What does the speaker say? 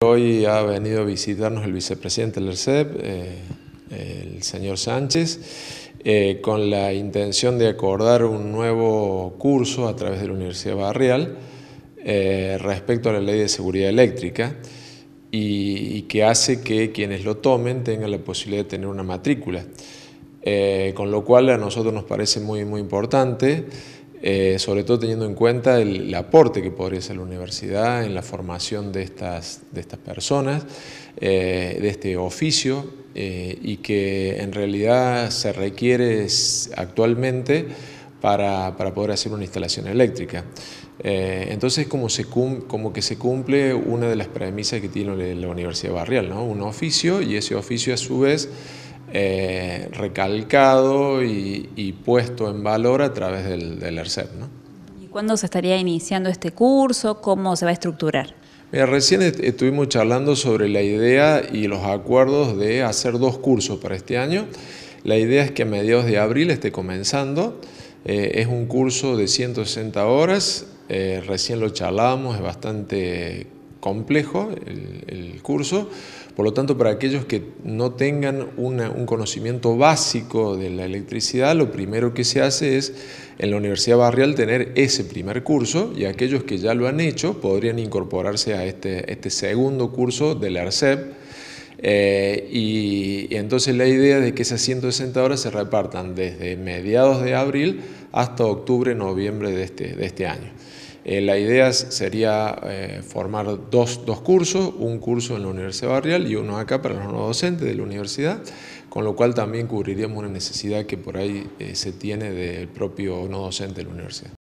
Hoy ha venido a visitarnos el vicepresidente del ERCEP, eh, el señor Sánchez, eh, con la intención de acordar un nuevo curso a través de la Universidad Barrial eh, respecto a la ley de seguridad eléctrica y, que hace que quienes lo tomen tengan la posibilidad de tener una matrícula, con lo cual a nosotros nos parece muy, muy importante. Eh, sobre todo teniendo en cuenta el, aporte que podría hacer la universidad en la formación de estas, de estas personas, eh, de este oficio, eh, y que en realidad se requiere actualmente para, poder hacer una instalación eléctrica. entonces, como, se como que se cumple una de las premisas que tiene la Universidad Barrial, un oficio, y ese oficio a su vez eh, recalcado y, puesto en valor a través del, ERCEP. ¿Y cuándo se estaría iniciando este curso? ¿Cómo se va a estructurar? recién estuvimos charlando sobre la idea y los acuerdos de hacer dos cursos para este año. La idea es que a mediados de abril esté comenzando. Eh, es un curso de 160 horas, eh, recién lo charlamos, es bastante complejo el, curso, por lo tanto para aquellos que no tengan un conocimiento básico de la electricidad, lo primero que se hace es en la Universidad Barrial tener ese primer curso y aquellos que ya lo han hecho podrían incorporarse a este, este segundo curso del ARCEP, eh, y, entonces la idea de que esas 160 horas se repartan desde mediados de abril hasta octubre, noviembre de este, de este año. Eh, la idea sería eh, formar dos, cursos, un curso en la Universidad Barrial y uno acá para los no docentes de la universidad, con lo cual también cubriríamos una necesidad que por ahí eh, se tiene del propio no docente de la universidad.